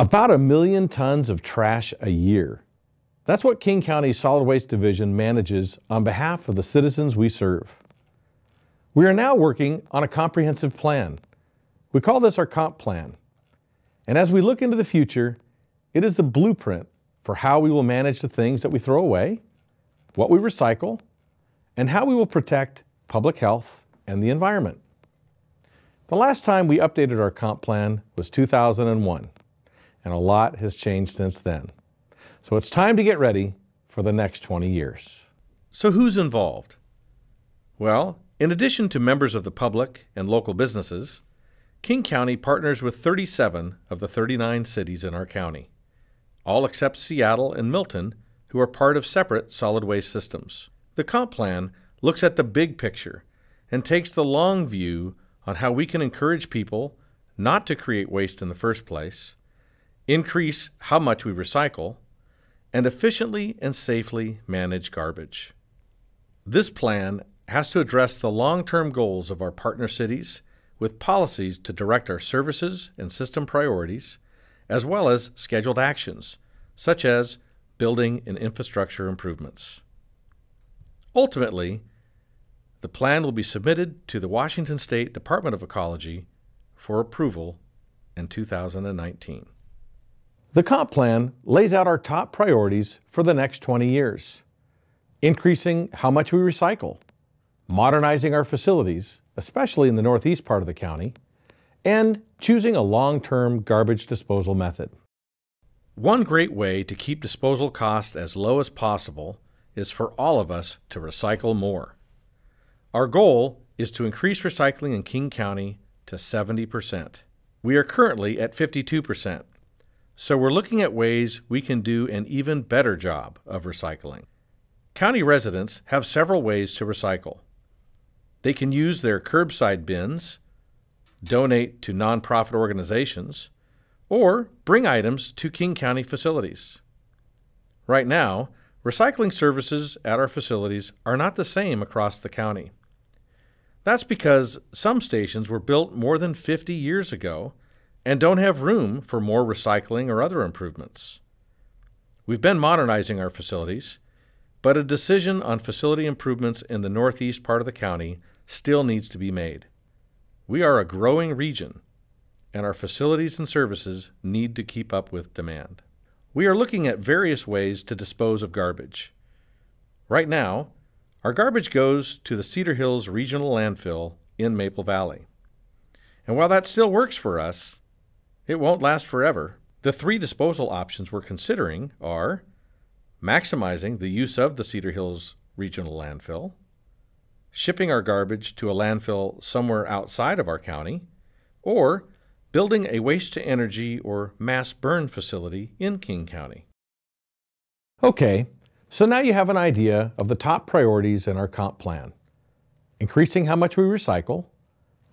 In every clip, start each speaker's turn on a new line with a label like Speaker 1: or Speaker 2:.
Speaker 1: About a million tons of trash a year. That's what King County Solid Waste Division manages on behalf of the citizens we serve. We are now working on a comprehensive plan. We call this our comp plan. And as we look into the future, it is the blueprint for how we will manage the things that we throw away, what we recycle, and how we will protect public health and the environment. The last time we updated our comp plan was 2001 and a lot has changed since then. So it's time to get ready for the next 20 years. So who's involved? Well, in addition to members of the public and local businesses, King County partners with 37 of the 39 cities in our county, all except Seattle and Milton, who are part of separate solid waste systems. The comp plan looks at the big picture and takes the long view on how we can encourage people not to create waste in the first place increase how much we recycle, and efficiently and safely manage garbage. This plan has to address the long term goals of our partner cities with policies to direct our services and system priorities, as well as scheduled actions, such as building and infrastructure improvements. Ultimately, the plan will be submitted to the Washington State Department of Ecology for approval in 2019. The comp plan lays out our top priorities for the next 20 years. Increasing how much we recycle, modernizing our facilities, especially in the northeast part of the county, and choosing a long-term garbage disposal method. One great way to keep disposal costs as low as possible is for all of us to recycle more. Our goal is to increase recycling in King County to 70%. We are currently at 52%. So we're looking at ways we can do an even better job of recycling. County residents have several ways to recycle. They can use their curbside bins, donate to nonprofit organizations, or bring items to King County facilities. Right now, recycling services at our facilities are not the same across the county. That's because some stations were built more than 50 years ago and don't have room for more recycling or other improvements. We've been modernizing our facilities, but a decision on facility improvements in the northeast part of the county still needs to be made. We are a growing region, and our facilities and services need to keep up with demand. We are looking at various ways to dispose of garbage. Right now, our garbage goes to the Cedar Hills Regional Landfill in Maple Valley. And while that still works for us, it won't last forever. The three disposal options we're considering are maximizing the use of the Cedar Hills Regional Landfill, shipping our garbage to a landfill somewhere outside of our county, or building a waste to energy or mass burn facility in King County. Okay, so now you have an idea of the top priorities in our comp plan increasing how much we recycle,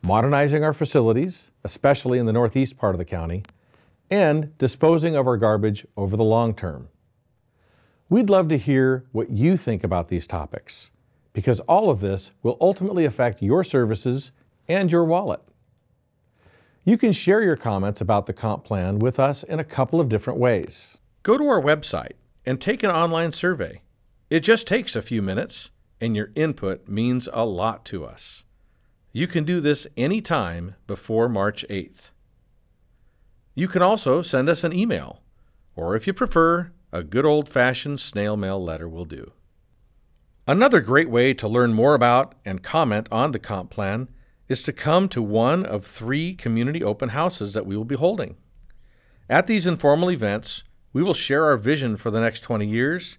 Speaker 1: modernizing our facilities, especially in the northeast part of the county, and disposing of our garbage over the long term. We'd love to hear what you think about these topics, because all of this will ultimately affect your services and your wallet. You can share your comments about the comp plan with us in a couple of different ways. Go to our website and take an online survey. It just takes a few minutes, and your input means a lot to us. You can do this anytime before March 8th. You can also send us an email, or if you prefer, a good old fashioned snail mail letter will do. Another great way to learn more about and comment on the comp plan is to come to one of three community open houses that we will be holding. At these informal events, we will share our vision for the next 20 years,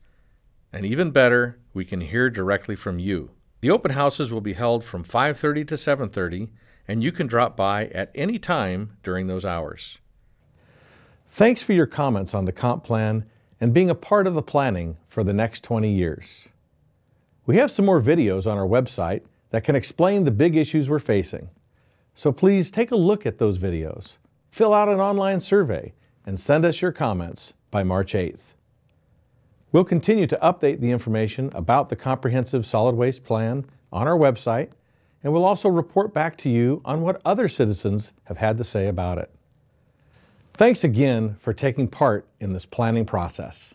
Speaker 1: and even better, we can hear directly from you. The open houses will be held from 5:30 to 7:30 and you can drop by at any time during those hours. Thanks for your comments on the comp plan and being a part of the planning for the next 20 years. We have some more videos on our website that can explain the big issues we're facing. So please take a look at those videos, fill out an online survey, and send us your comments by March 8th. We'll continue to update the information about the comprehensive solid waste plan on our website, and we'll also report back to you on what other citizens have had to say about it. Thanks again for taking part in this planning process.